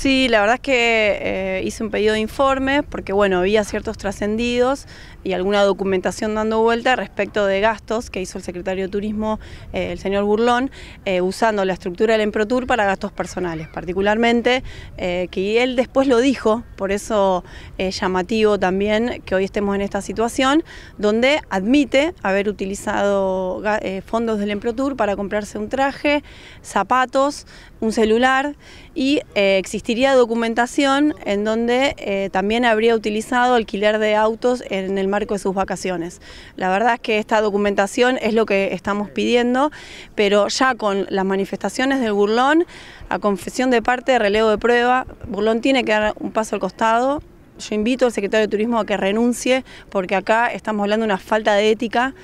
Sí, la verdad es que eh, hice un pedido de informe porque, bueno, había ciertos trascendidos y alguna documentación dando vuelta respecto de gastos que hizo el secretario de Turismo, eh, el señor Burlón, eh, usando la estructura del EmproTour para gastos personales, particularmente, que él después lo dijo, por eso es llamativo también que hoy estemos en esta situación, donde admite haber utilizado fondos del Emprotur para comprarse un traje, zapatos, un celular y eh, existiría documentación en donde eh, también habría utilizado alquiler de autos en el marco de sus vacaciones. La verdad es que esta documentación es lo que estamos pidiendo, pero ya con las manifestaciones del burlón, a confesión de parte, ...de relevo de prueba, burlón tiene que dar un paso al costado, yo invito al secretario de Turismo a que renuncie porque acá estamos hablando de una falta de ética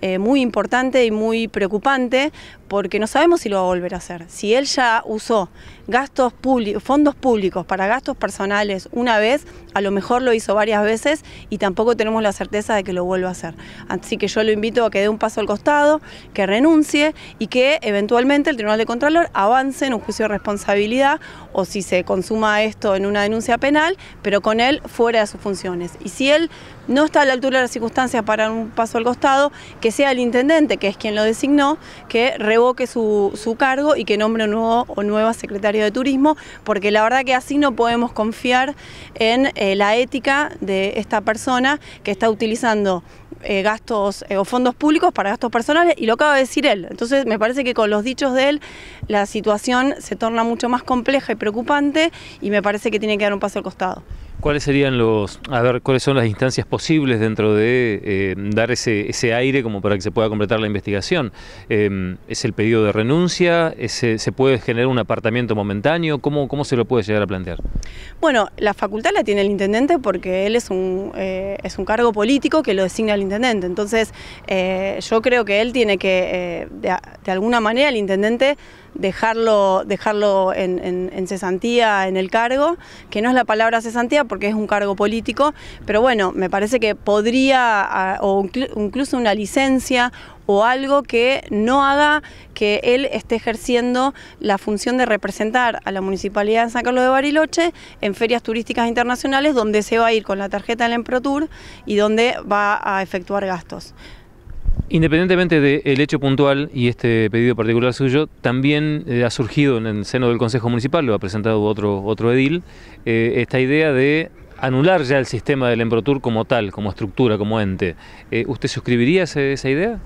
eh, muy importante y muy preocupante porque no sabemos si lo va a volver a hacer. Si él ya usó gastos públicos, fondos públicos para gastos personales una vez, a lo mejor lo hizo varias veces y tampoco tenemos la certeza de que lo vuelva a hacer. Así que yo lo invito a que dé un paso al costado, que renuncie y que eventualmente el Tribunal de Contralor avance en un juicio de responsabilidad o si se consuma esto en una denuncia penal, pero con él fuera de sus funciones. Y si él no está a la altura de las circunstancias para un paso al costado, que sea el intendente, que es quien lo designó, que revoque su, cargo y que nombre un nuevo o nueva secretario de Turismo, porque la verdad que así no podemos confiar en eh, la ética de esta persona que está utilizando eh, gastos eh, o fondos públicos para gastos personales y lo acaba de decir él. Entonces me parece que con los dichos de él la situación se torna mucho más compleja y preocupante y me parece que tiene que dar un paso al costado. ¿Cuáles serían los, a ver, cuáles son las instancias posibles dentro de eh, dar ese, ese, aire como para que se pueda completar la investigación? Em, ¿Es el pedido de renuncia? Eh, ¿Se, puede generar un apartamiento momentáneo? ¿Cómo, ¿Cómo se lo puede llegar a plantear? Bueno, la facultad la tiene el intendente porque él es un, eh, es un cargo político que lo designa el intendente. Entonces, yo creo que él tiene que, de, de alguna manera, el intendente dejarlo, dejarlo en, cesantía, en el cargo, que no es la palabra cesantía porque es un cargo político, pero bueno, me parece que podría, ah, o incluso una licencia o algo que no haga que él esté ejerciendo la función de representar a la Municipalidad de San Carlos de Bariloche en ferias turísticas internacionales donde se va a ir con la tarjeta del Emprotur y donde va a efectuar gastos. Independientemente del hecho puntual y este pedido particular suyo, también eh, ha surgido en el seno del Consejo Municipal, lo ha presentado otro, otro edil, eh, esta idea de anular ya el sistema del Embrotur como tal, como estructura, como ente. Eh, ¿Usted suscribiría esa idea?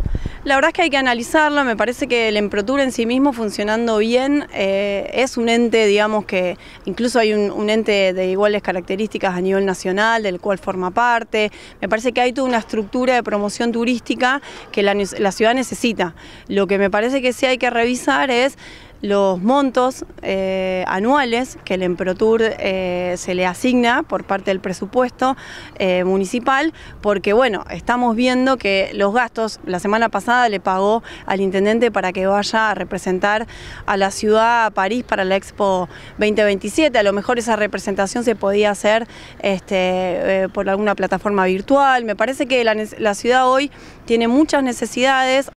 La verdad es que hay que analizarlo, me parece que el Emprotur en sí mismo funcionando bien eh, es un ente, digamos que incluso hay un, ente de iguales características a nivel nacional del cual forma parte, me parece que hay toda una estructura de promoción turística que la ciudad necesita. Lo que me parece que sí hay que revisar es los montos eh, anuales que el Emprotur eh, se le asigna por parte del presupuesto eh, municipal, porque bueno, estamos viendo que los gastos, la semana pasada le pagó al intendente para que vaya a representar a la ciudad a París para la Expo 2027, a lo mejor esa representación se podía hacer este, por alguna plataforma virtual, me parece que la ciudad hoy tiene muchas necesidades.